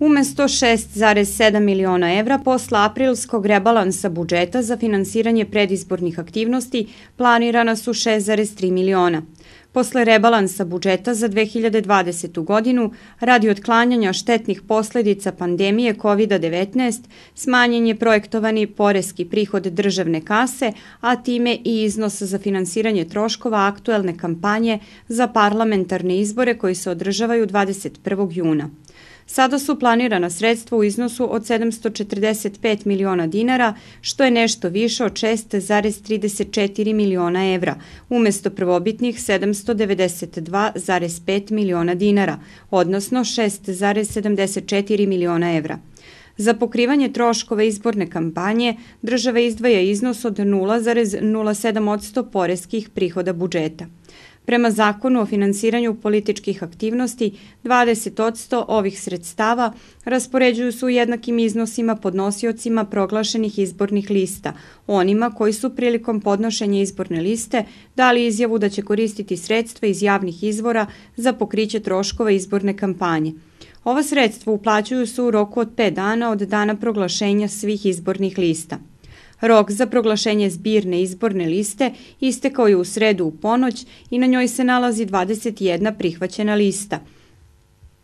Umesto 6,7 miliona evra posle aprilskog rebalansa budžeta za finansiranje predizbornih aktivnosti planirana su 6,3 miliona. Posle rebalansa budžeta za 2020. godinu, radi otklanjanja štetnih posledica pandemije COVID-19, smanjen je projektovani poreski prihod državne kase, a time i iznos za finansiranje troškova aktuelne kampanje za parlamentarne izbore koji se održavaju 21. juna. Sada su planirana sredstva u iznosu od 745 miliona dinara, što je nešto više od 6,34 miliona evra, umesto prvobitnih 792,5 miliona dinara, odnosno 6,74 miliona evra. Za pokrivanje troškova izborne kampanje država izdvaja iznos od 0,07 poreskih prihoda budžeta. Prema zakonu o finansiranju političkih aktivnosti, 20% ovih sredstava raspoređuju se u jednakim iznosima podnosiocima proglašenih izbornih lista, onima koji su prilikom podnošenja izborne liste dali izjavu da će koristiti sredstva iz javnih izvora za pokriće troškova izborne kampanje. Ova sredstva uplaćuju se u roku od 5 dana od dana proglašenja svih izbornih lista. Rok za proglašenje zbirne izborne liste istekao je u sredu u ponoć i na njoj se nalazi 21 prihvaćena lista.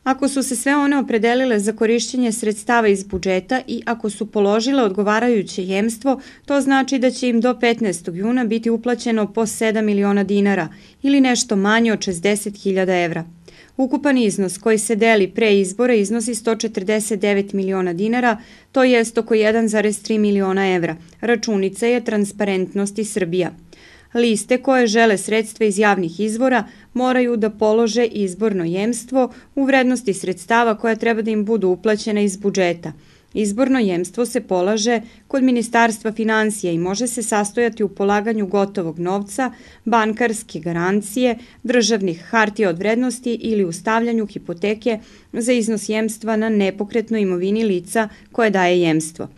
Ako su se sve one opredelile za korišćenje sredstava iz budžeta i ako su položile odgovarajuće jemstvo, to znači da će im do 15. juna biti uplaćeno po 7 miliona dinara ili nešto manje od 60.000 evra. Ukupan iznos koji se deli pre izbora iznosi 149 miliona dinara, to jest oko 1,3 miliona evra. Računica je Transparentnosti Srbija. Liste koje žele sredstva iz javnih izvora moraju da polože izborno jemstvo u vrednosti sredstava koja treba da im budu uplaćena iz budžeta – Izborno jemstvo se polaže kod Ministarstva financija i može se sastojati u polaganju gotovog novca, bankarske garancije, državnih hartija od vrednosti ili u stavljanju hipoteke za iznos jemstva na nepokretnoj imovini lica koje daje jemstvo.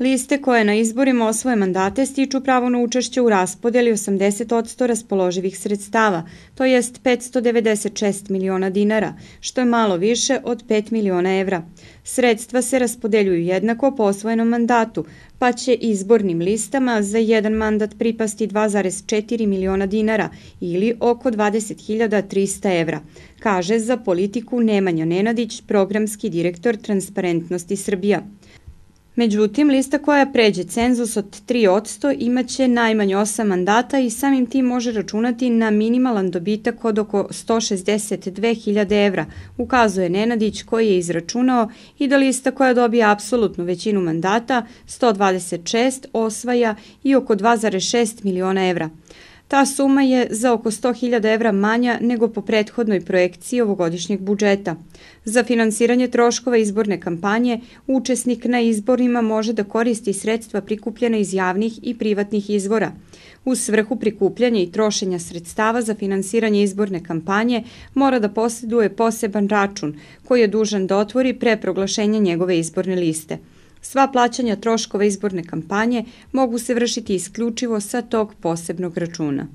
Liste koje na izborima osvoje mandate stiču pravo na učešće u raspodeli 80% raspoloživih sredstava, to jest 596 miliona dinara, što je malo više od 5 miliona evra. Sredstva se raspodeljuju jednako po osvojenom mandatu, pa će izbornim listama za jedan mandat pripasti 2,4 miliona dinara ili oko 20.300 evra, kaže za politiku Nemanja Nenadić, programski direktor Transparentnosti Srbija. Međutim, lista koja pređe cenzus od 3% imaće najmanje 8 mandata i samim tim može računati na minimalan dobitak od oko 162.000 evra, ukazuje Nenadić koji je izračunao i da lista koja dobija apsolutnu većinu mandata, 126, osvaja i oko 2,6 miliona evra. Ta suma je za oko 100.000 evra manja nego po prethodnoj projekciji ovogodišnjeg budžeta. Za finansiranje troškova izborne kampanje učesnik na izborima može da koristi sredstva prikupljena iz javnih i privatnih izvora. U svrhu prikupljanja i trošenja sredstava za finansiranje izborne kampanje mora da posjeduje poseban račun koji je dužan da otvori pre proglašenja njegove izborne liste – Sva plaćanja troškova izborne kampanje mogu se vršiti isključivo sa tog posebnog računa.